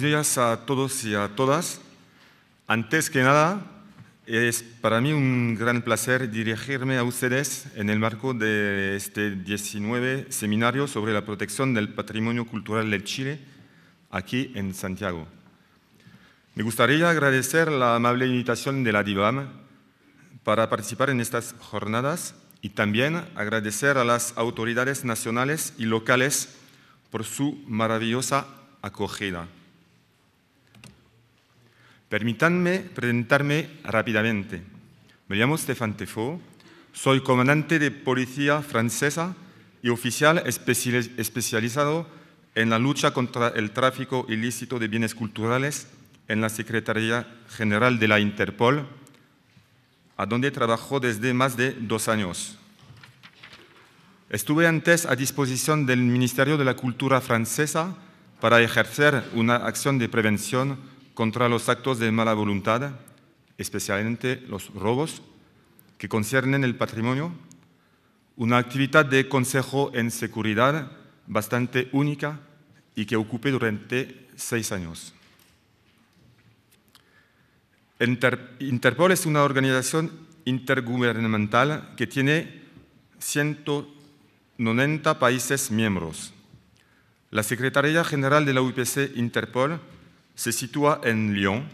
buenos días a todos y a todas. Antes que nada, es para mí un gran placer dirigirme a ustedes en el marco de este 19 seminario sobre la protección del patrimonio cultural del Chile, aquí en Santiago. Me gustaría agradecer la amable invitación de la DIVAM para participar en estas jornadas y también agradecer a las autoridades nacionales y locales por su maravillosa acogida. Permítanme presentarme rápidamente. Me llamo Stéphane Tefo, soy comandante de policía francesa y oficial especializado en la lucha contra el tráfico ilícito de bienes culturales en la Secretaría General de la Interpol, a donde trabajo desde más de dos años. Estuve antes a disposición del Ministerio de la Cultura francesa para ejercer una acción de prevención contra los actos de mala voluntad, especialmente los robos que conciernen el patrimonio, una actividad de consejo en seguridad bastante única y que ocupe durante seis años. Interpol es una organización intergubernamental que tiene 190 países miembros. La Secretaría General de la UPC Interpol se sitúa en Lyon,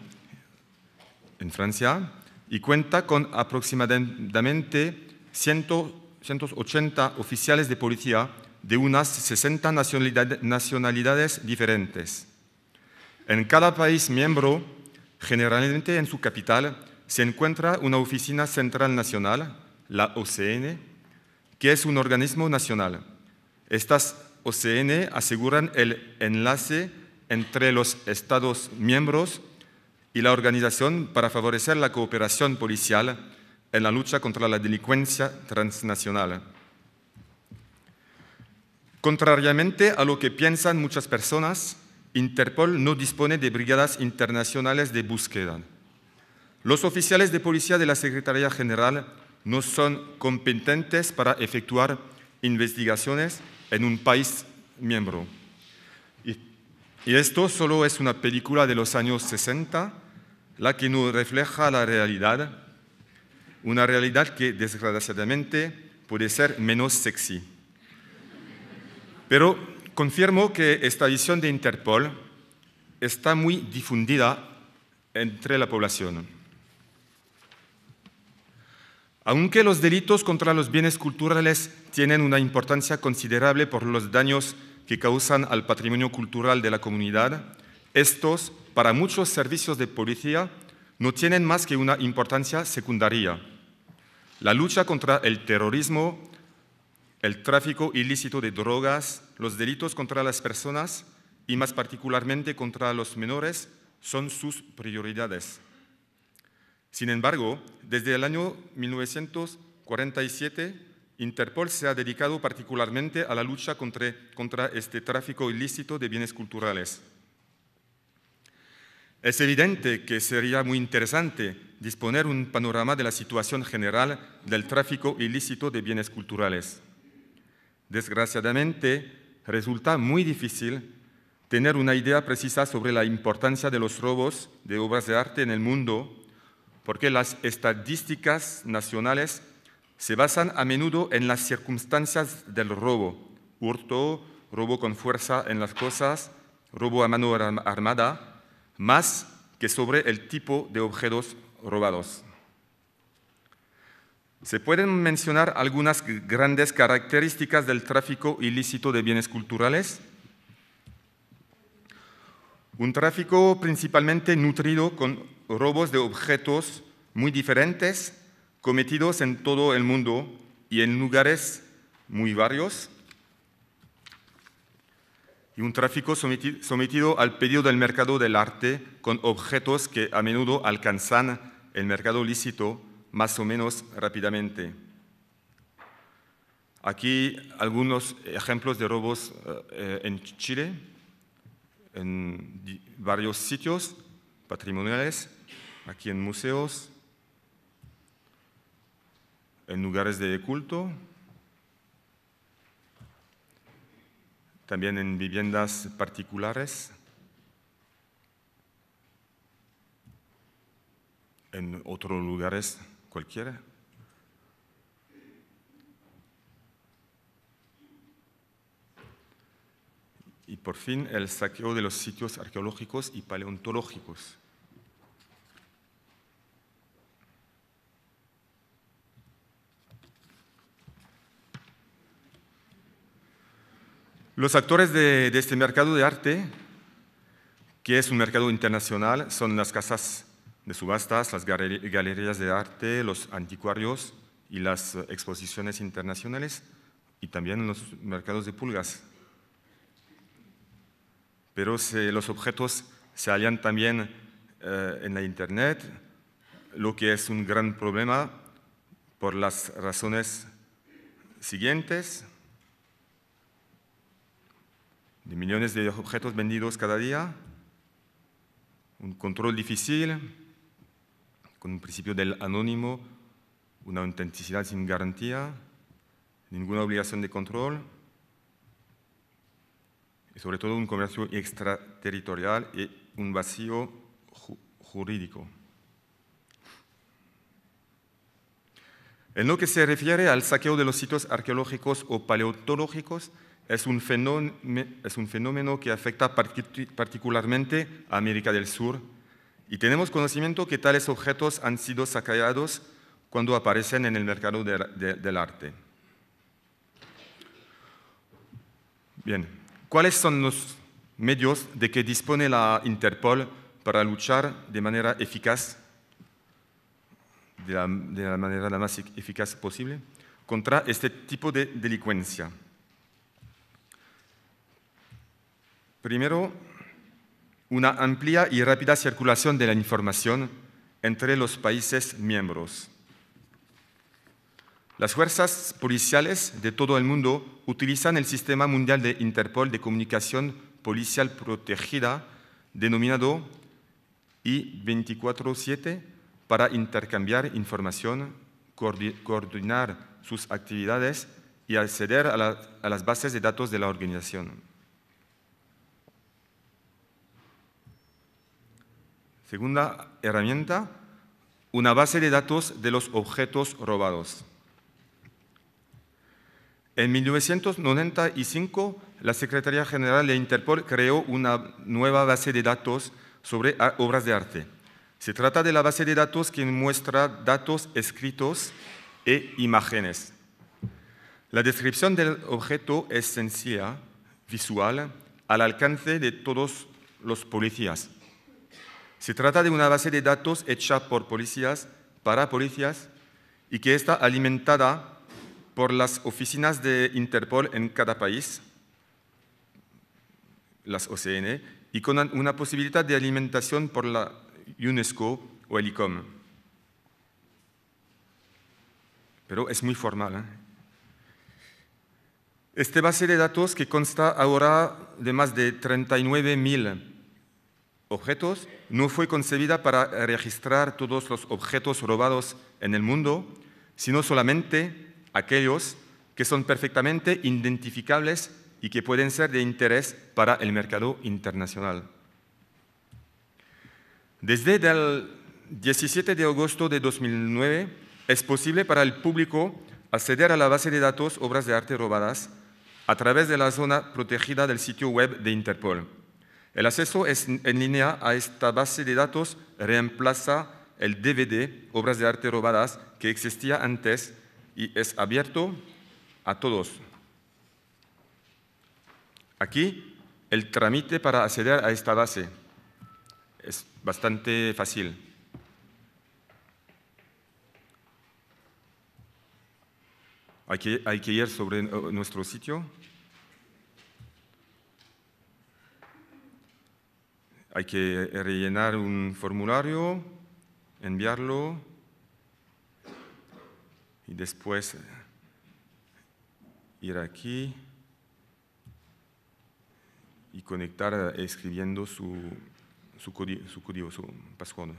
en Francia, y cuenta con aproximadamente 180 oficiales de policía de unas 60 nacionalidades diferentes. En cada país miembro, generalmente en su capital, se encuentra una oficina central nacional, la OCN, que es un organismo nacional. Estas OCN aseguran el enlace entre los Estados miembros y la organización para favorecer la cooperación policial en la lucha contra la delincuencia transnacional. Contrariamente a lo que piensan muchas personas, Interpol no dispone de brigadas internacionales de búsqueda. Los oficiales de policía de la Secretaría General no son competentes para efectuar investigaciones en un país miembro. Y esto solo es una película de los años 60, la que nos refleja la realidad, una realidad que desgraciadamente puede ser menos sexy. Pero confirmo que esta visión de Interpol está muy difundida entre la población. Aunque los delitos contra los bienes culturales tienen una importancia considerable por los daños que causan al patrimonio cultural de la comunidad, estos, para muchos servicios de policía, no tienen más que una importancia secundaria. La lucha contra el terrorismo, el tráfico ilícito de drogas, los delitos contra las personas y más particularmente contra los menores son sus prioridades. Sin embargo, desde el año 1947 Interpol se ha dedicado particularmente a la lucha contra, este tráfico ilícito de bienes culturales. Es evidente que sería muy interesante disponer un panorama de la situación general del tráfico ilícito de bienes culturales. Desgraciadamente, resulta muy difícil tener una idea precisa sobre la importancia de los robos de obras de arte en el mundo, porque las estadísticas nacionales se basan a menudo en las circunstancias del robo, hurto, robo con fuerza en las cosas, robo a mano armada, más que sobre el tipo de objetos robados. Se pueden mencionar algunas grandes características del tráfico ilícito de bienes culturales. Un tráfico principalmente nutrido con robos de objetos muy diferentes cometidos en todo el mundo y en lugares muy varios, y un tráfico sometido al pedido del mercado del arte con objetos que a menudo alcanzan el mercado lícito más o menos rápidamente. Aquí algunos ejemplos de robos eh, en Chile, en varios sitios patrimoniales, aquí en museos, en lugares de culto, también en viviendas particulares, en otros lugares cualquiera. Y por fin el saqueo de los sitios arqueológicos y paleontológicos. Los actores de, este mercado de arte, que es un mercado internacional, son las casas de subastas, las galerías de arte, los anticuarios y las exposiciones internacionales, y también los mercados de pulgas. Pero los objetos se hallan también eh, en la Internet, lo que es un gran problema por las razones siguientes de millones de objetos vendidos cada día, un control difícil, con un principio del anónimo, una autenticidad sin garantía, ninguna obligación de control, y sobre todo un comercio extraterritorial y un vacío jurídico. En lo que se refiere al saqueo de los sitios arqueológicos o paleontológicos, es un, fenómeno, que afecta particularmente a América del Sur y tenemos conocimiento que tales objetos han sido saqueados cuando aparecen en el mercado del arte. Bien, ¿cuáles son los medios de que dispone la Interpol para luchar de manera eficaz, de la, de la manera la más eficaz posible, contra este tipo de delincuencia? Primero, una amplia y rápida circulación de la información entre los países miembros. Las fuerzas policiales de todo el mundo utilizan el Sistema Mundial de Interpol de Comunicación Policial Protegida, denominado I-24-7, para intercambiar información, coordinar sus actividades y acceder a las bases de datos de la organización. Segunda herramienta, una base de datos de los objetos robados. En 1995, la Secretaría General de Interpol creó una nueva base de datos sobre obras de arte. Se trata de la base de datos que muestra datos escritos e imágenes. La descripción del objeto es sencilla, visual, al alcance de todos los policías. Se trata de una base de datos hecha por policías, para policías, y que está alimentada por las oficinas de Interpol en cada país, las OCN, y con una posibilidad de alimentación por la UNESCO o el ICOM. Pero es muy formal. ¿eh? Esta base de datos, que consta ahora de más de 39.000 objetos no fue concebida para registrar todos los objetos robados en el mundo, sino solamente aquellos que son perfectamente identificables y que pueden ser de interés para el mercado internacional. Desde el 17 de agosto de 2009 es posible para el público acceder a la base de datos obras de arte robadas a través de la zona protegida del sitio web de Interpol. El acceso en línea a esta base de datos reemplaza el DVD, obras de arte robadas, que existía antes y es abierto a todos. Aquí el trámite para acceder a esta base es bastante fácil. hay que ir sobre eh, nuestro sitio. hay que rellenar un formulario, enviarlo y después eh, ir aquí y conectar eh, escribiendo su, su, su código, su, password.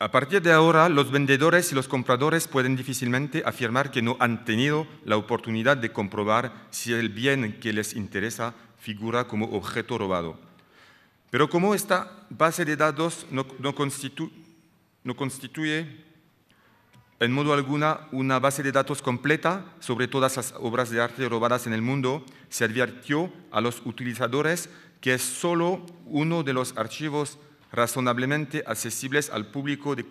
A partir de ahora, los vendedores y los compradores pueden difícilmente afirmar que no han tenido la oportunidad de comprobar si el bien que les interesa figura como objeto robado. Pero como esta base de datos no, constituye en modo alguna una base de datos completa sobre todas las obras de arte robadas en el mundo, se advirtió a los utilizadores que es solo uno de los archivos razonablemente accesibles al público de,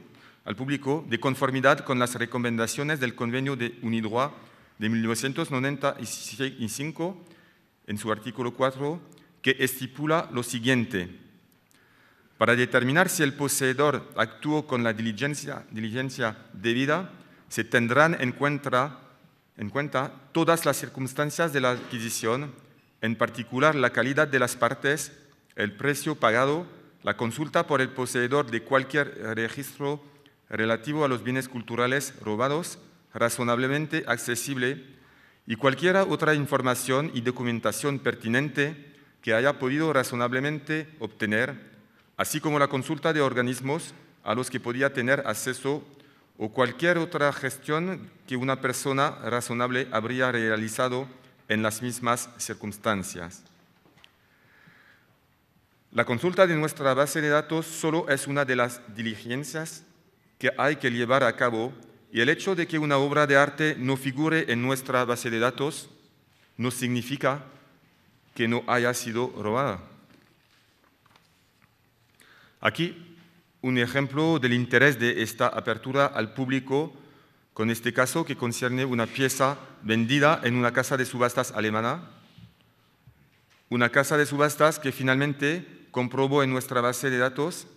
al público de conformidad con las recomendaciones del Convenio de Unidroit de 1995, en su artículo 4, que estipula lo siguiente. Para determinar si el poseedor actuó con la diligencia, diligencia debida, se tendrán en cuenta, en cuenta todas las circunstancias de la adquisición, en particular la calidad de las partes, el precio pagado la consulta por el poseedor de cualquier registro relativo a los bienes culturales robados razonablemente accesible y cualquier otra información y documentación pertinente que haya podido razonablemente obtener, así como la consulta de organismos a los que podía tener acceso o cualquier otra gestión que una persona razonable habría realizado en las mismas circunstancias. La consulta de nuestra base de datos solo es una de las diligencias que hay que llevar a cabo y el hecho de que una obra de arte no figure en nuestra base de datos no significa que no haya sido robada. Aquí un ejemplo del interés de esta apertura al público con este caso que concierne una pieza vendida en una casa de subastas alemana, una casa de subastas que finalmente comprobó en nuestra base de datos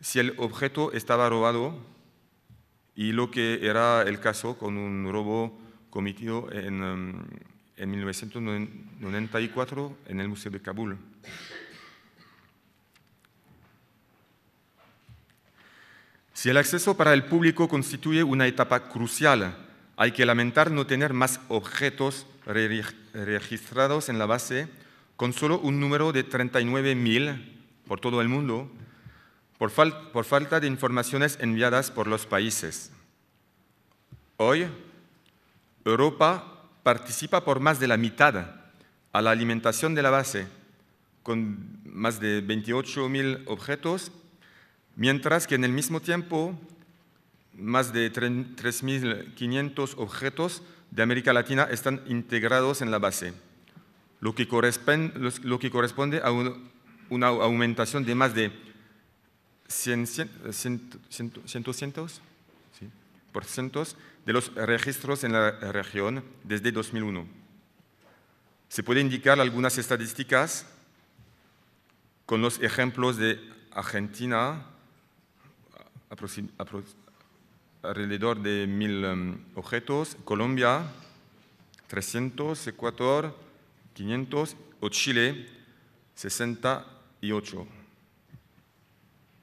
si el objeto estaba robado y lo que era el caso con un robo cometido en, um, en 1994 en el Museo de Kabul. Si el acceso para el público constituye una etapa crucial, hay que lamentar no tener más objetos registrados en la base con solo un número de 39.000 por todo el mundo, por, falta de informaciones enviadas por los países. Hoy, Europa participa por más de la mitad a la alimentación de la base, con más de 28.000 objetos, mientras que en el mismo tiempo más de 3.500 objetos de América Latina están integrados en la base lo que corresponde, lo que corresponde a una aumentación de más de 100, 100, 100, 100 por cientos de los registros en la región desde 2001. Se puede indicar algunas estadísticas con los ejemplos de Argentina, alrededor de 1.000 em, objetos, Colombia, 300, Ecuador, 500 o Chile 68.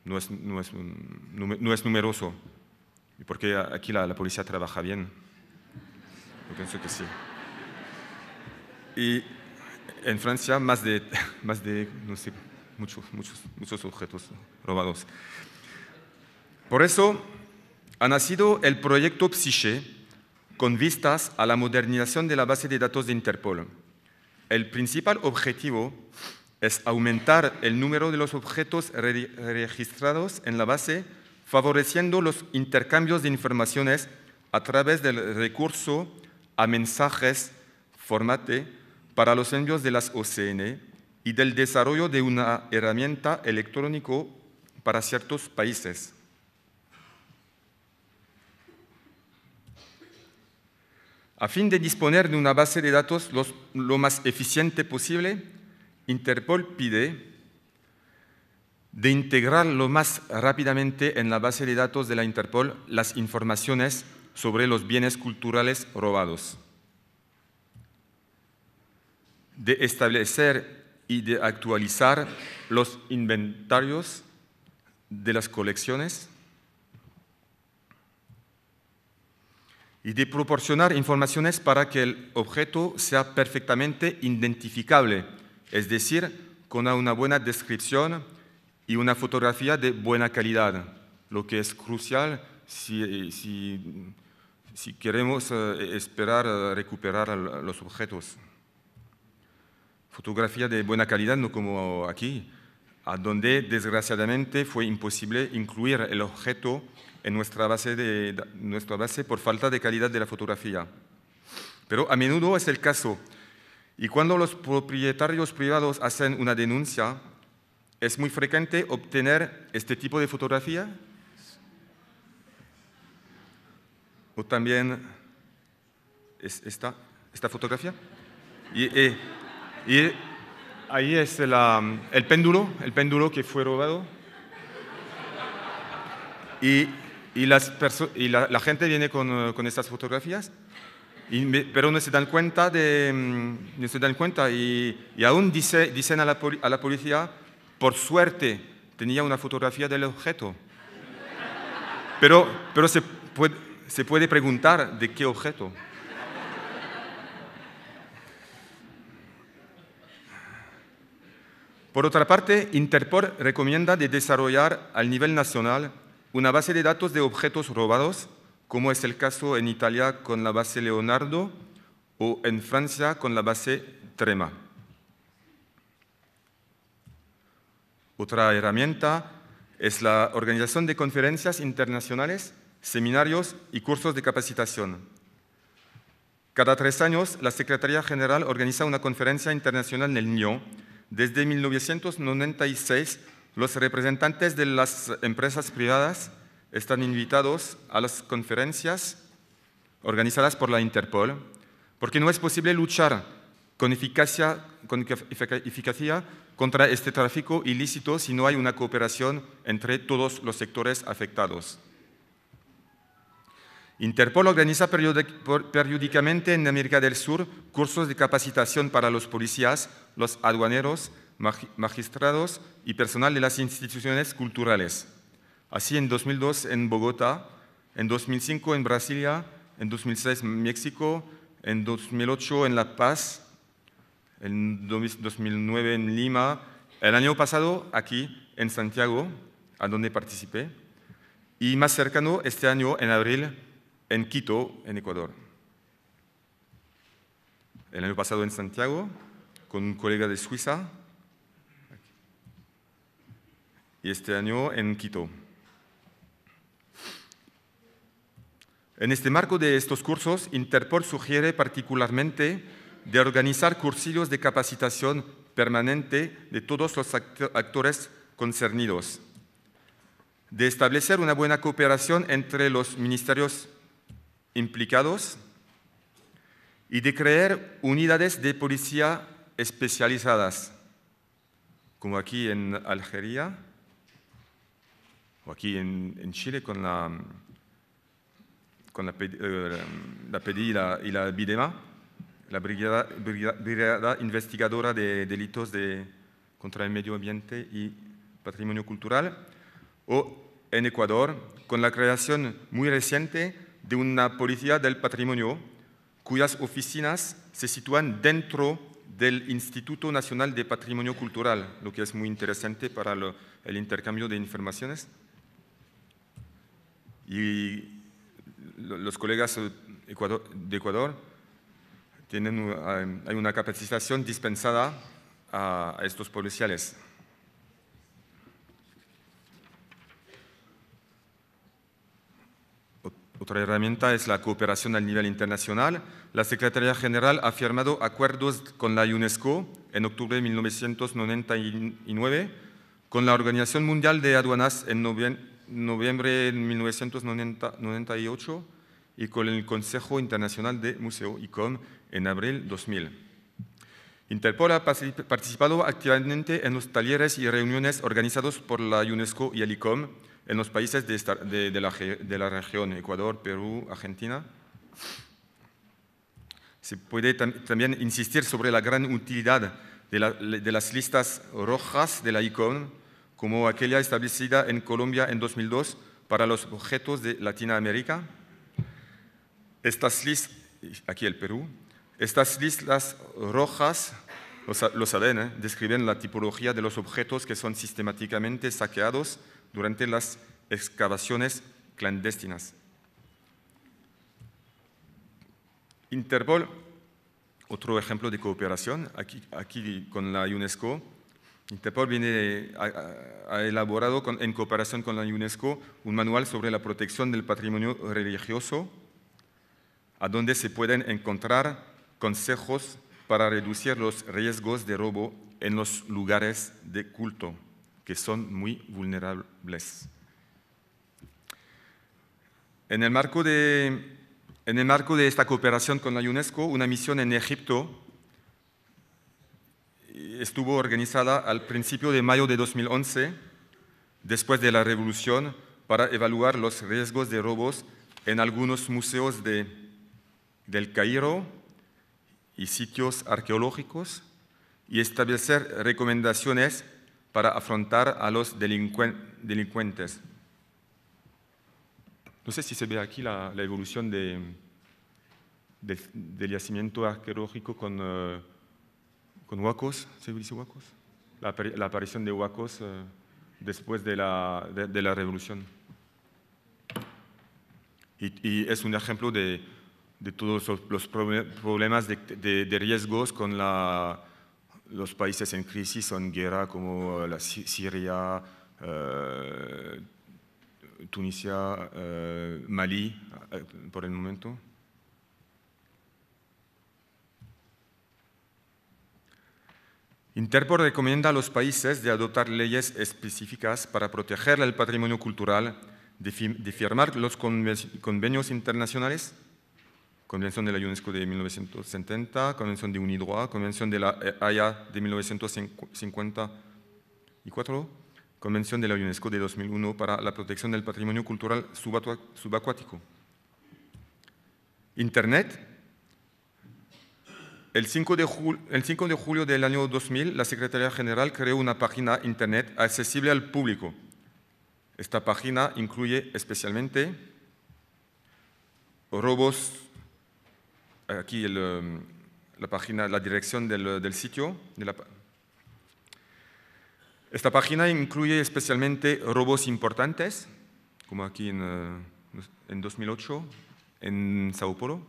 No es, no es, no es numeroso, porque aquí la, policía trabaja bien. Yo pienso que sí. Y en Francia más de, más de no sé, muchos, muchos, muchos objetos robados. Por eso ha nacido el proyecto Psyche con vistas a la modernización de la base de datos de Interpol el principal objetivo es aumentar el número de los objetos registrados en la base, favoreciendo los intercambios de informaciones a través del recurso a mensajes formate para los envíos de las OCN y del desarrollo de una herramienta electrónica para ciertos países. A fin de disponer de una base de datos lo más eficiente posible, Interpol pide de integrar lo más rápidamente en la base de datos de la Interpol las informaciones sobre los bienes culturales robados, de establecer y de actualizar los inventarios de las colecciones, y de proporcionar informaciones para que el objeto sea perfectamente identificable, es decir, con una buena descripción y una fotografía de buena calidad, lo que es crucial si, queremos eh, esperar eh, recuperar los objetos. Fotografía de buena calidad, no como aquí, a donde desgraciadamente fue imposible incluir el objeto en nuestra base, de, nuestra base por falta de calidad de la fotografía. Pero a menudo es el caso. Y cuando los propietarios privados hacen una denuncia, es muy frecuente obtener este tipo de fotografía o también es esta, esta fotografía. y, eh, y ahí es el péndulo, el péndulo que fue robado. Y, la, gente viene con, eh, estas fotografías, pero no se dan cuenta, mm, se dan cuenta y, aún dicen a la, policía, por suerte tenía una fotografía del objeto. Pero, se puede preguntar de qué objeto. Por otra parte, Interpol recomienda de desarrollar a nivel nacional una base de datos de objetos robados, como es el caso en Italia con la base Leonardo o en Francia con la base Trema. Otra herramienta es la organización de conferencias internacionales, seminarios y cursos de capacitación. Cada tres años, la Secretaría General organiza una conferencia internacional en el Lyon desde 1996, los representantes de las empresas privadas están invitados a las conferencias organizadas por la Interpol, porque no es posible luchar con eficacia, con eficacia contra este tráfico ilícito si no hay una cooperación entre todos los sectores afectados. Interpol organiza periódicamente en América del Sur cursos de capacitación para los policías, los aduaneros, magistrados y personal de las instituciones culturales. Así en 2002 en Bogotá, en 2005 en Brasilia, en 2006 en México, en 2008 en La Paz, en 2009 en Lima, el año pasado aquí en Santiago, a donde participé, y más cercano este año en abril en Quito, en Ecuador. El año pasado en Santiago, con un colega de Suiza. Y este año en Quito. En este marco de estos cursos, Interpol sugiere particularmente de organizar cursillos de capacitación permanente de todos los actores concernidos, de establecer una buena cooperación entre los ministerios implicados y de crear unidades de policía especializadas, como aquí en Algeria o aquí en, Chile con la, con la, PDI eh, y la, la BIDEMA, la Brigada, Brigada Investigadora de Delitos de, contra el Medio Ambiente y Patrimonio Cultural, o en Ecuador, con la creación muy reciente de una policía del patrimonio cuyas oficinas se sitúan dentro del Instituto Nacional de Patrimonio Cultural, lo que es muy interesante para el intercambio de informaciones. Y los colegas de Ecuador tienen, eh, hay una capacitación dispensada a estos policiales. Otra herramienta es la cooperación a nivel internacional. La Secretaría General ha firmado acuerdos con la UNESCO en octubre de 1999, con la Organización Mundial de Aduanas en noviembre de 1998 y con el Consejo Internacional de Museo ICOM en abril 2000. Interpol ha participado activamente en los talleres y reuniones organizados por la UNESCO y el ICOM, en los países de, la, región, Ecuador, Perú, Argentina. Se puede también insistir sobre la gran utilidad de, las listas rojas de la ICON, como aquella establecida en Colombia en 2002 para los objetos de Latinoamérica. Estas listas, aquí el Perú, estas listas rojas, lo, saben, describen la tipología de los objetos que son sistemáticamente saqueados durante las excavaciones clandestinas. Interpol, otro ejemplo de cooperación, aquí, con la UNESCO. Interpol viene, ha, elaborado en cooperación con la UNESCO un manual sobre la protección del patrimonio religioso, a donde se pueden encontrar consejos para reducir los riesgos de robo en los lugares de culto que son muy vulnerables. En el, marco de, en el marco de esta cooperación con la UNESCO, una misión en Egipto estuvo organizada al principio de mayo de 2011, después de la revolución, para evaluar los riesgos de robos en algunos museos de, del Cairo y sitios arqueológicos y establecer recomendaciones para afrontar a los delincuentes. No sé si se ve aquí la, evolución del yacimiento arqueológico con, eh, con huacos, ¿se dice huacos? La, aparición de huacos eh, después de la, revolución. y, es un ejemplo de, todos los problemas de riesgos con la los países en crisis son guerra como la Siria, eh, Tunisia, eh, Malí, eh, por el momento. Interpol recomienda a los países de adoptar leyes específicas para proteger el patrimonio cultural, de, firmar los convenios internacionales Convención de la UNESCO de 1970, Convención de UNIDROIT, Convención de la eh, Haya de 1954, Convención de la UNESCO de 2001 para la protección del patrimonio cultural subacuático. Internet. El 5, de el 5 de julio del año 2000, la Secretaría General creó una página Internet accesible al público. Esta página incluye especialmente robos aquí el, um, la página, la dirección del, sitio. De la, esta página incluye especialmente robos importantes, como aquí en, 2008 uh, en Sao Paulo,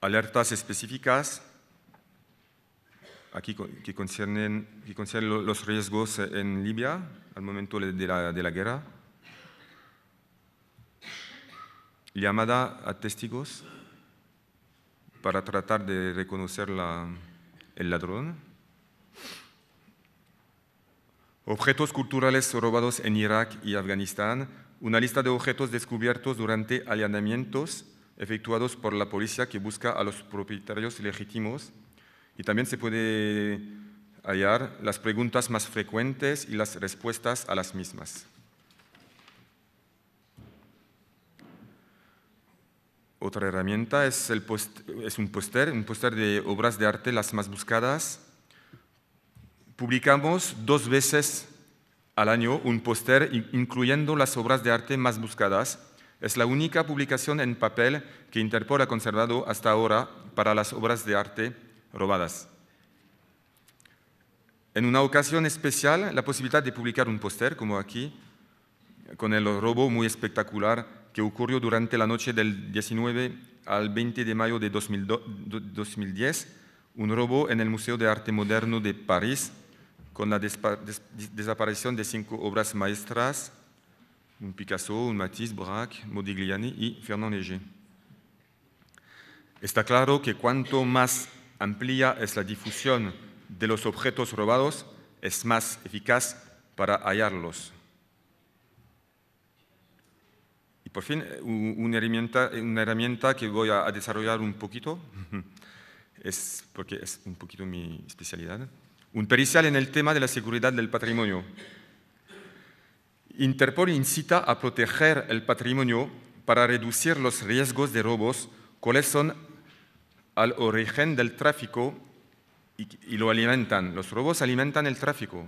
alertas específicas aquí que conciernen, los riesgos en Libia al momento de la guerra llamada a testigos para tratar de reconocer la, el ladrón. Objetos culturales robados en Irak y Afganistán. Una lista de objetos descubiertos durante allanamientos efectuados por la policía que busca a los propietarios legítimos. Y también se puede hallar las preguntas más frecuentes y las respuestas a las mismas. Otra herramienta es, el es un póster, un póster de obras de arte las más buscadas. Publicamos dos veces al año un póster incluyendo las obras de arte más buscadas. Es la única publicación en papel que Interpol ha conservado hasta ahora para las obras de arte robadas. En una ocasión especial, la posibilidad de publicar un póster, como aquí, con el robo muy espectacular que ocurrió durante la noche del 19 al 20 de mayo de 2010, un robo en el Museo de Arte Moderno de París, con la desaparición de cinco obras maestras, un Picasso, un Matisse, Braque, Modigliani y Fernand Léger. Está claro que cuanto más amplia es la difusión de los objetos robados, es más eficaz para hallarlos. Por fin, eh, eh, una herramienta, que voy a desarrollar un poquito, es porque es un poquito mi especialidad, un pericial en el tema de la seguridad del patrimonio. Interpol incita a proteger el patrimonio para reducir los riesgos de robos, cuáles son al origen del tráfico y, y, lo alimentan. Los robos alimentan el tráfico.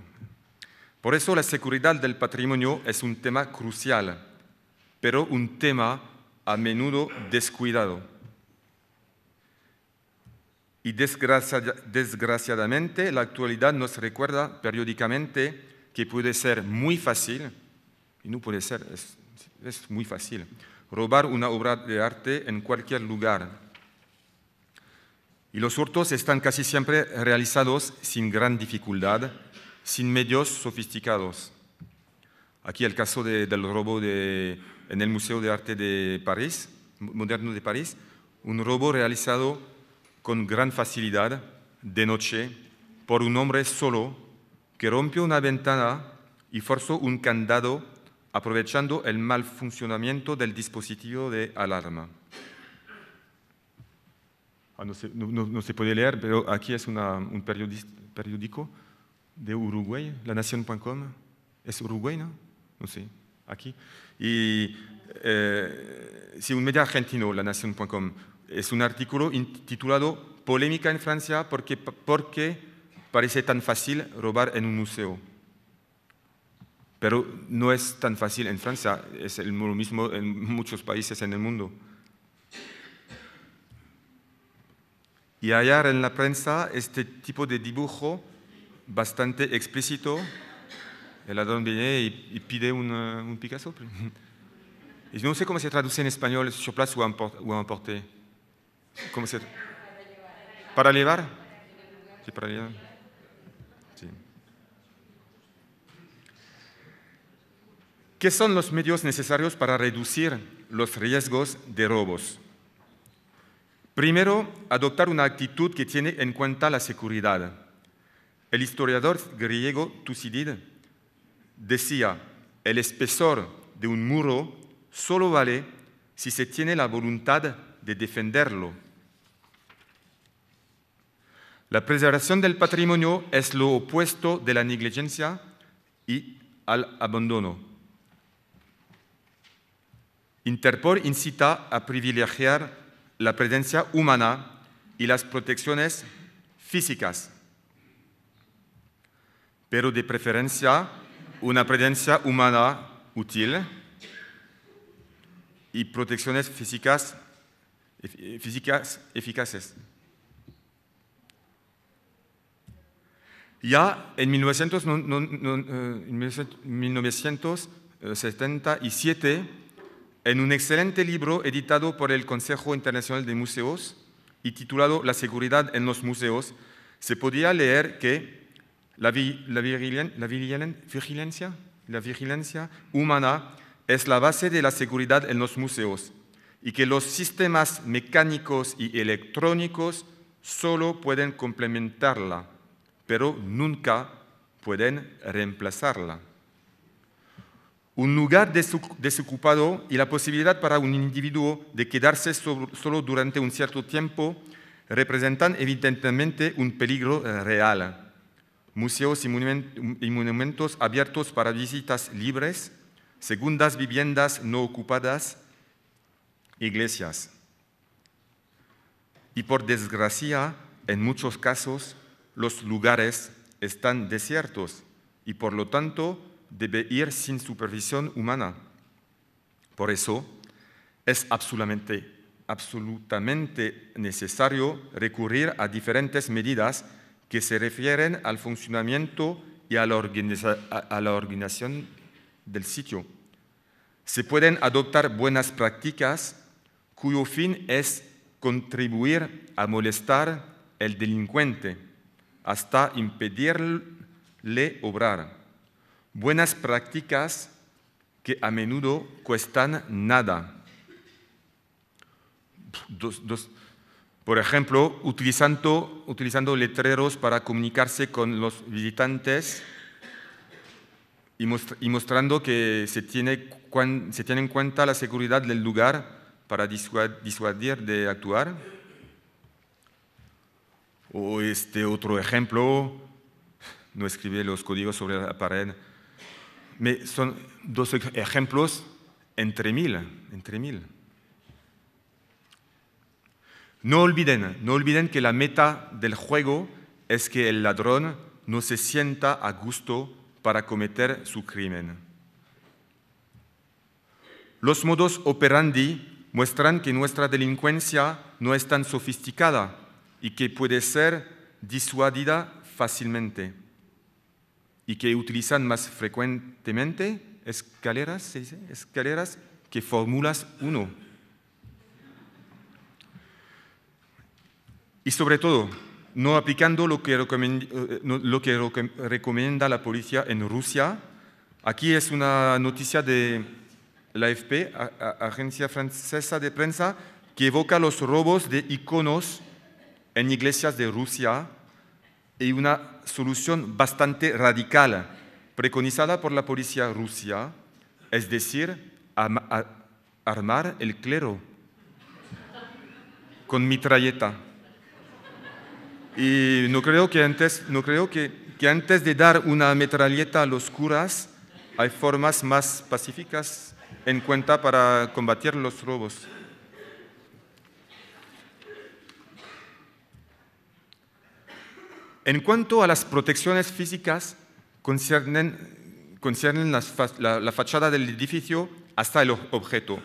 Por eso la seguridad del patrimonio es un tema crucial pero un tema a menudo descuidado. Y desgraciadamente la actualidad nos recuerda periódicamente que puede ser muy fácil, y no puede ser, es, muy fácil, robar una obra de arte en cualquier lugar. Y los hurtos están casi siempre realizados sin gran dificultad, sin medios sofisticados. Aquí el caso del robo de en el Museo de Arte de París, Moderno de París, un robo realizado con gran facilidad de noche por un hombre solo que rompió una ventana y forzó un candado aprovechando el mal funcionamiento del dispositivo de alarma. Ah, no, se, puede leer, pero aquí es un periódico de Uruguay, La lanación.com. Es Uruguay, ¿no? No sé, aquí. Y eh, si un medio argentino, la nación.com, es un artículo titulado Polémica en Francia porque, porque parece tan fácil robar en un museo. Pero no es tan fácil en Francia, es lo mismo en muchos países en el mundo. Y hallar en la prensa este tipo de dibujo bastante explícito el ladrón viene y, y pide un, un, Picasso. Y no sé cómo se traduce en español, sur o ¿Cómo se ¿Para llevar? Sí, para llevar. ¿Qué son los medios necesarios para reducir los riesgos de robos? Primero, adoptar una actitud que tiene en cuenta la seguridad. El historiador griego Tucídides decía, el espesor de un muro solo vale si se tiene la voluntad de defenderlo. La preservación del patrimonio es lo opuesto de la negligencia y al abandono. Interpol incita a privilegiar la presencia humana y las protecciones físicas, pero de preferencia una presencia humana útil y protecciones físicas, eh, físicas eficaces. Ya en 1977, eh, en un excelente libro editado por el Consejo Internacional de Museos y titulado La seguridad en los museos, se podía leer que la, vigilancia, vigilancia humana es la base de la seguridad en los museos y que los sistemas mecánicos y electrónicos solo pueden complementarla, pero nunca pueden reemplazarla. Un lugar desocupado y la posibilidad para un individuo de quedarse solo durante un cierto tiempo representan evidentemente un peligro eh, real museos y monumentos abiertos para visitas libres, segundas viviendas no ocupadas, iglesias. Y por desgracia, en muchos casos, los lugares están desiertos y por lo tanto debe ir sin supervisión humana. Por eso es absolutamente, absolutamente necesario recurrir a diferentes medidas que se refieren al funcionamiento y a la, organización del sitio. Se pueden adoptar buenas prácticas cuyo fin es contribuir a molestar al delincuente hasta impedirle obrar. Buenas prácticas que a menudo cuestan nada. Por ejemplo, utilizando, letreros para comunicarse con los visitantes y, mostrando que se tiene, en cuenta la seguridad del lugar para disuadir de actuar. O este otro ejemplo, no escribe los códigos sobre la pared. son dos ejemplos entre mil, entre mil. No olviden, no olviden que la meta del juego es que el ladrón no se sienta a gusto para cometer su crimen. Los modos operandi muestran que nuestra delincuencia no es tan sofisticada y que puede ser disuadida fácilmente y que utilizan más frecuentemente escaleras, escaleras que fórmulas 1 Y sobre todo, no aplicando lo que, eh, recomienda la policía en Rusia. Aquí es una noticia de la AFP, Agencia Francesa de Prensa, que evoca los robos de iconos en iglesias de Rusia y una solución bastante radical preconizada por la policía rusa, es decir, armar el clero con mitralleta. Y no creo que antes, no creo que, que antes de dar una metralleta a los curas, hay formas más pacíficas en cuenta para combatir los robos. En cuanto a las protecciones físicas, conciernen, conciernen la, la, fachada del edificio hasta el objeto.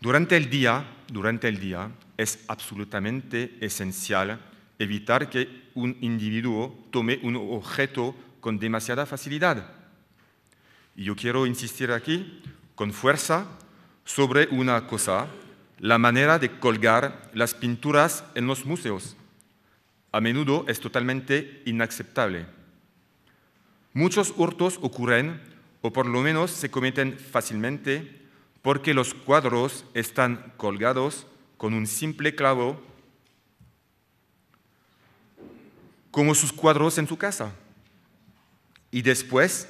Durante el día, durante el día es absolutamente esencial evitar que un individuo tome un objeto con demasiada facilidad. Y yo quiero insistir aquí con fuerza sobre una cosa, la manera de colgar las pinturas en los museos. A menudo es totalmente inaceptable. Muchos hurtos ocurren, o por lo menos se cometen fácilmente, porque los cuadros están colgados con un simple clavo como sus cuadros en su casa. Y después,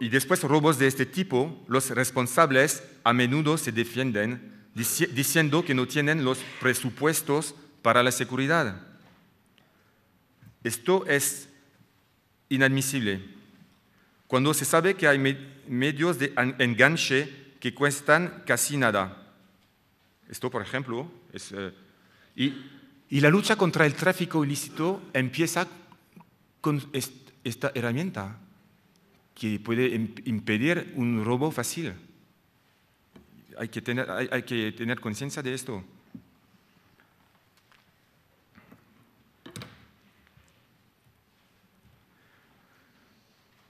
y después robos de este tipo, los responsables a menudo se defienden diciendo que no tienen los presupuestos para la seguridad. Esto es inadmisible. Cuando se sabe que hay medios de enganche que cuestan casi nada. Esto, por ejemplo, es... Eh, y la lucha contra el tráfico ilícito empieza con esta herramienta que puede impedir un robo fácil. Hay que tener, hay, que tener conciencia de esto.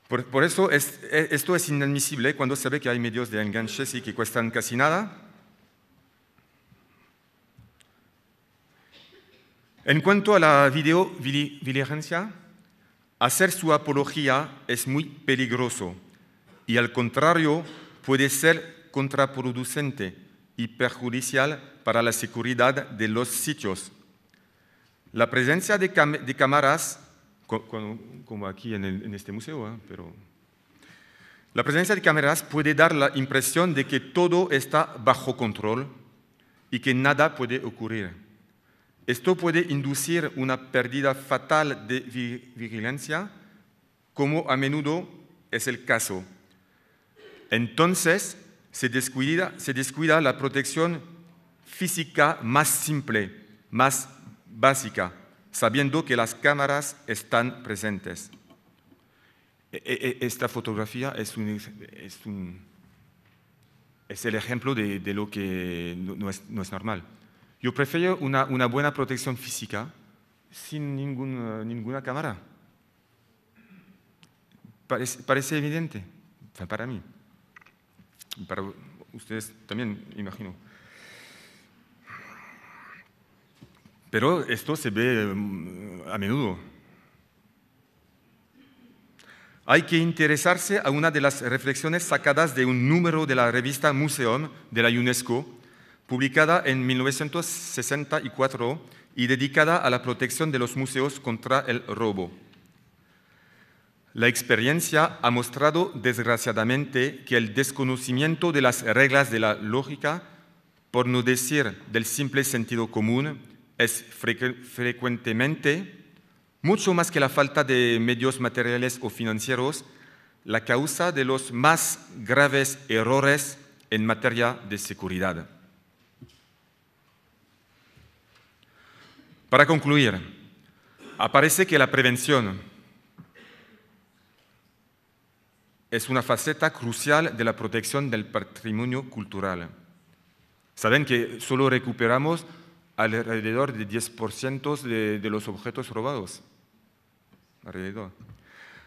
Por, eso e-, esto es inadmisible cuando se ve que hay medios de enganche y que cuestan casi nada En cuanto a la videovigilancia, hacer su apología es muy peligroso y al contrario puede ser contraproducente y perjudicial para la seguridad de los sitios. La presencia de, cámaras, como aquí en, este museo, ¿eh? pero la presencia de cámaras puede dar la impresión de que todo está bajo control y que nada puede ocurrir. Esto puede inducir una pérdida fatal de vigilancia, como a menudo es el caso. Entonces, se descuida, la protección física más simple, más básica, sabiendo que las cámaras están presentes. E, e, e, esta fotografía es, el ejemplo de, lo que no es normal. Yo prefiero una, buena protección física sin eh, ninguna cámara. Parece, evidente, para mí. Para ustedes también, imagino. Pero esto se ve mm, a menudo. Hay que interesarse a una de las reflexiones sacadas de un número de la revista Museum de la UNESCO publicada en 1964 y dedicada a la protección de los museos contra el robo. La experiencia ha mostrado, desgraciadamente, que el desconocimiento de las reglas de la lógica, por no decir del simple sentido común, es frecuentemente, mucho más que la falta de medios materiales o financieros, la causa de los más graves errores en materia de seguridad. Para concluir, aparece que la prevención es una faceta crucial de la protección del patrimonio cultural. Saben que solo recuperamos alrededor del 10% de, los objetos robados. Alrededor.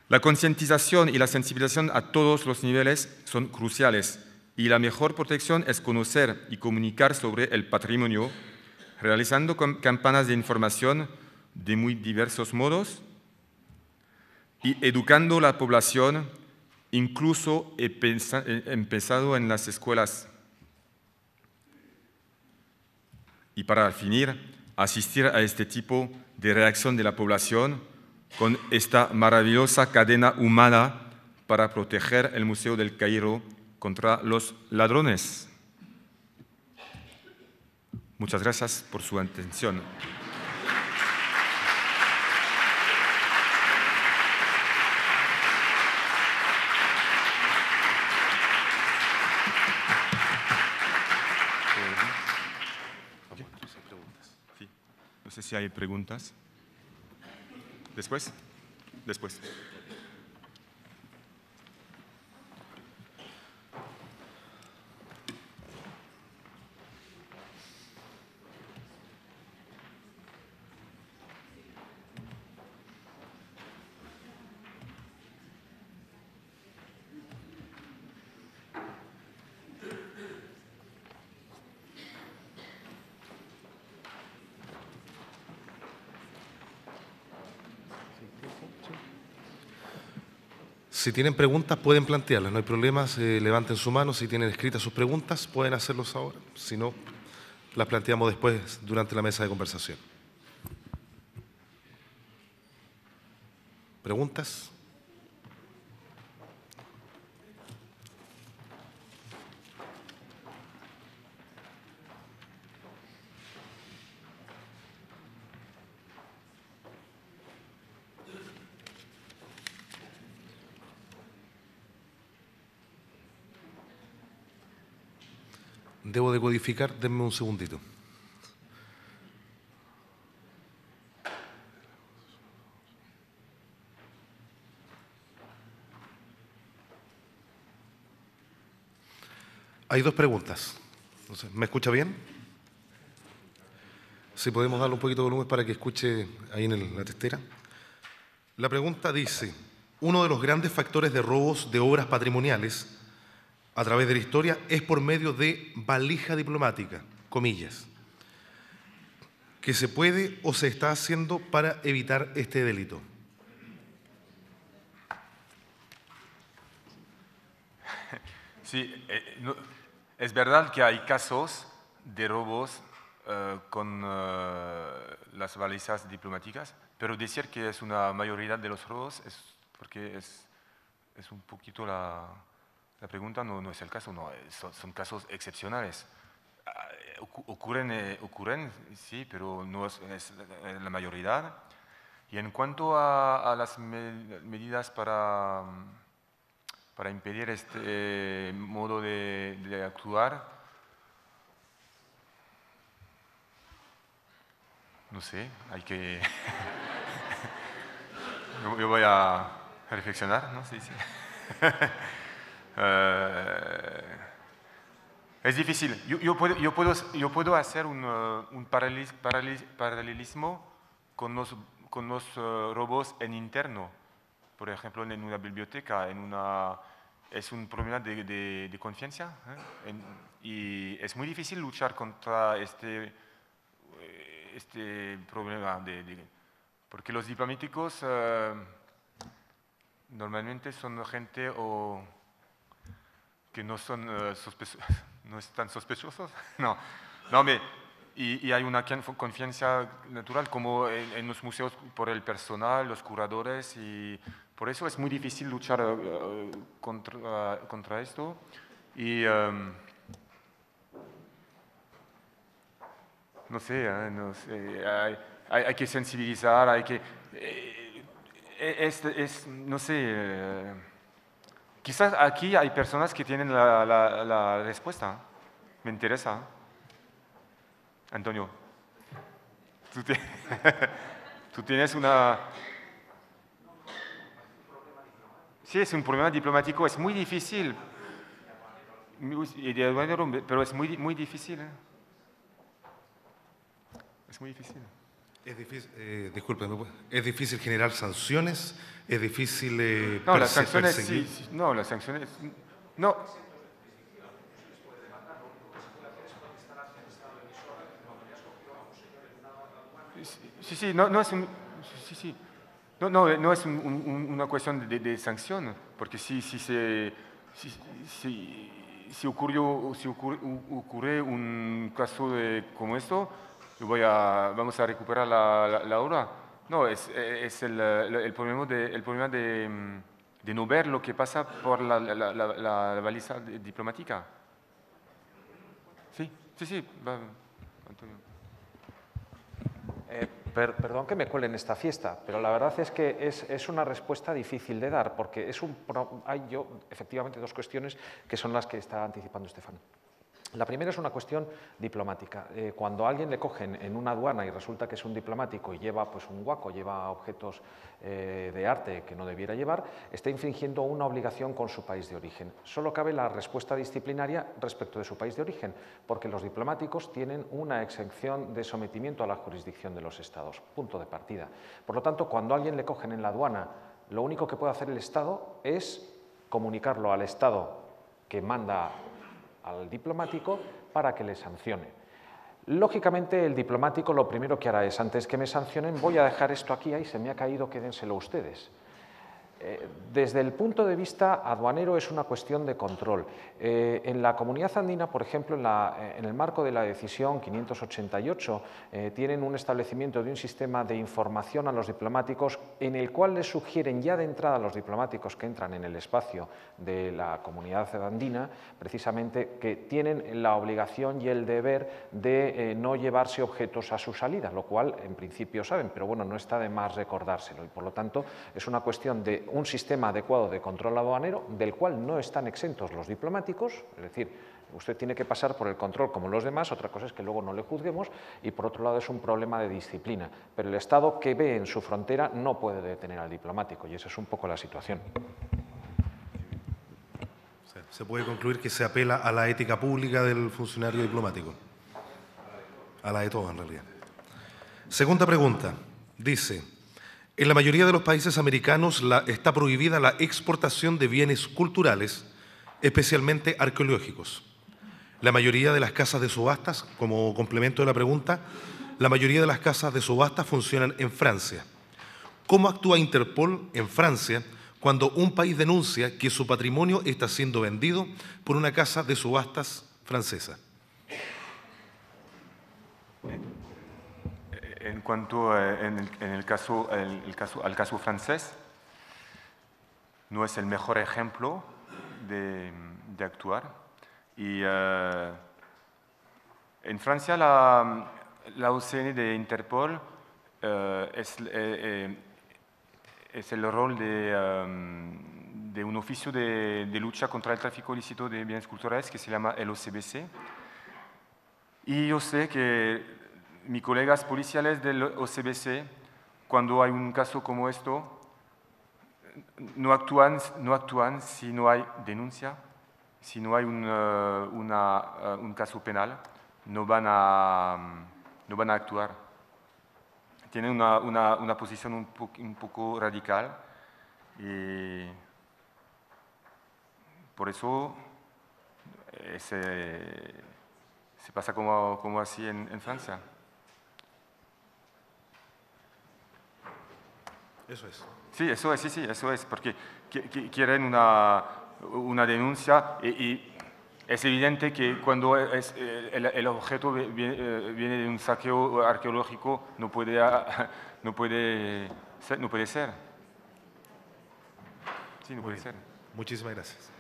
La concientización y la sensibilización a todos los niveles son cruciales y la mejor protección es conocer y comunicar sobre el patrimonio realizando campanas de información de muy diversos modos y educando a la población, incluso empezando en las escuelas. Y para finir, asistir a este tipo de reacción de la población con esta maravillosa cadena humana para proteger el Museo del Cairo contra los ladrones. Muchas gracias por su atención. No sé si hay preguntas. Después, después. Si tienen preguntas, pueden plantearlas, no hay problemas. levanten su mano. Si tienen escritas sus preguntas, pueden hacerlos ahora. Si no, las planteamos después durante la mesa de conversación. ¿Preguntas? denme un segundito. Hay dos preguntas. ¿Me escucha bien? Si podemos darle un poquito de volumen para que escuche ahí en la testera. La pregunta dice, uno de los grandes factores de robos de obras patrimoniales a través de la historia es por medio de valija diplomática, comillas, que se puede o se está haciendo para evitar este delito. Sí, eh, es verdad que hay casos de robos eh, con eh, las balizas diplomáticas, pero decir que es una mayoría de los robos es porque es, es un poquito la, la pregunta no, es el caso, no, eh, son, casos excepcionales. Ah, eh, ocurren, eh, ocurren, sí, pero no es, la mayoría. Y en cuanto a, las medidas para, para impedir este modo de, actuar, no sé, hay que... yo, voy a reflexionar, ¿no? Sí, sí. Eh, es difícil. Yo, yo, puedo, yo, puedo, hacer un, uh, paralelismo con los, con los uh, robots en interno. Por ejemplo, en una biblioteca, en una, es un problema de, de, confianza. ¿eh? y es muy difícil luchar contra este, eh, este problema. De, porque los diplomáticos normalmente son gente o que no son eh, sospechosos, no están sospechosos, no, no, me, y, hay una confianza natural como en, los museos por el personal, los curadores, y por eso es muy difícil luchar eh, eh, contra, esto. Y em, no sé, no sé hay, que sensibilizar, hay que... Este, no sé... Quizás aquí hay personas que tienen la, respuesta. Me interesa. Antonio, tú, tienes una... Sí, es un problema diplomático, es muy difícil, pero es muy, muy difícil. ¿eh? Es muy difícil. Es difícil, eh, pues, es difícil generar sanciones, es difícil eh, no, las sanciones, sí, sí, no, las sanciones, no. Sí, sí, no, no es un, sí, sí. No, no, no es un, una cuestión de, de, sanción, porque si, si se, si, si, si ocurrió, si ocurre, ocurre un caso de, como esto, voy a, vamos a recuperar la, la, hora. No, es, el, problema, de, el problema de, no ver lo que pasa por la, la baliza diplomática. Sí, sí, sí, eh, perdón que me cuelen esta fiesta, pero la verdad es que es, es una respuesta difícil de dar, porque es un, hay yo, efectivamente, dos cuestiones que son las que está anticipando Estefan. La primera es una cuestión diplomática. Eh, cuando a alguien le cogen en una aduana y resulta que es un diplomático y lleva pues, un guaco, lleva objetos eh, de arte que no debiera llevar, está infringiendo una obligación con su país de origen. Solo cabe la respuesta disciplinaria respecto de su país de origen, porque los diplomáticos tienen una exención de sometimiento a la jurisdicción de los estados. Punto de partida. Por lo tanto, cuando a alguien le cogen en la aduana, lo único que puede hacer el estado es comunicarlo al estado que manda al diplomático para que le sancione. Lógicamente, el diplomático lo primero que hará es, antes que me sancionen, voy a dejar esto aquí, ahí se me ha caído, quédenselo ustedes. Eh, desde el punto de vista aduanero es una cuestión de control. Eh, en la comunidad andina, por ejemplo, en, eh, el marco de la decisión 588, tienen un establecimiento de un sistema de información a los diplomáticos en el cual les sugieren ya de entrada a los diplomáticos que entran en el espacio de la comunidad andina, precisamente que tienen la obligación y el deber de no llevarse objetos a su salida, lo cual en principio saben, pero bueno, no está de más recordárselo y por lo tanto es una cuestión de un sistema adecuado de control aduanero del cual no están exentos los diplomáticos, es decir, usted tiene que pasar por el control como los demás, otra cosa es que luego no le juzguemos y por otro lado es un problema de disciplina, pero el Estado que ve en su frontera no puede detener al diplomático y esa es un poco la situación. Se puede concluir que se apela a la ética pública del funcionario diplomático, a la de todo en realidad. Segunda pregunta, dice... En la mayoría de los países americanos está prohibida la exportación de bienes culturales, especialmente arqueológicos. La mayoría de las casas de subastas, como complemento de la pregunta, la mayoría de las casas de subastas funcionan en Francia. ¿Cómo actúa Interpol en Francia cuando un país denuncia que su patrimonio está siendo vendido por una casa de subastas francesa? en cuanto eh, en el, caso, al caso francés, no es el mejor ejemplo de, actuar. Y eh, en Francia la, la OCN e de Interpol eh, es, es, el rol de, un oficio de, de, lucha contra el tráfico ilícito de bienes culturales que se llama el OCBC. Y yo sé que mis colegas policiales del OCBC, cuando hay un caso como esto, no actúan, no actúan si no hay denuncia, si no hay un, eh, eh, caso penal, no van a, mm, no van a actuar. Tienen una, posición un, poco radical y por eso eh, se, pasa como, así en Francia. Eso es. Sí, eso es, sí, sí, eso es, porque quieren una, una denuncia y, es evidente que cuando eh, el, objeto eh, viene, de un saqueo arqueológico no puede, no puede ser. No puede ser. Sí, no puede ser. Muchísimas gracias.